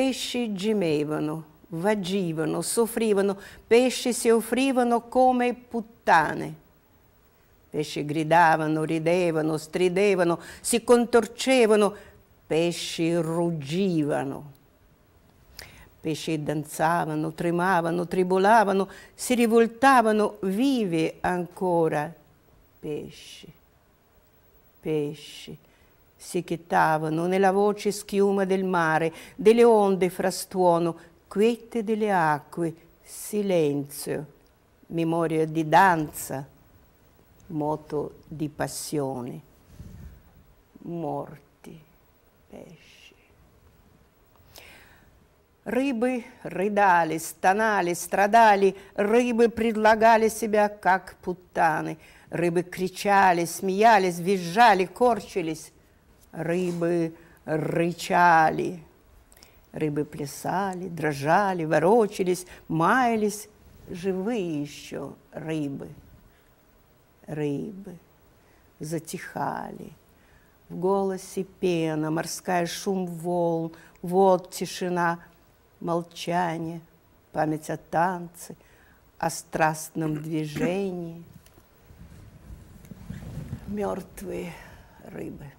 Pesci gemevano, vagivano, soffrivano, pesci si offrivano come puttane. Pesci gridavano, ridevano, stridevano, si contorcevano, pesci ruggivano. Pesci danzavano, tremavano, tribolavano, si rivoltavano, vivi ancora pesci, pesci si secchettavano nella voce schiuma del mare, delle onde frastuono, quete delle acque, silenzio, memoria di danza, moto di passione, morti, pesci. Рыбы рыдали, стонали, страдали, рыбы предлагали себя, как путаны. Рыбы кричали, смеялись, визжали, корчились. Рыбы рычали, рыбы плясали, дрожали, ворочались, маялись. Живые еще рыбы, рыбы затихали. В голосе пена, морская шум волн, вот тишина, молчание, память о танце, о страстном движении. Мертвые рыбы.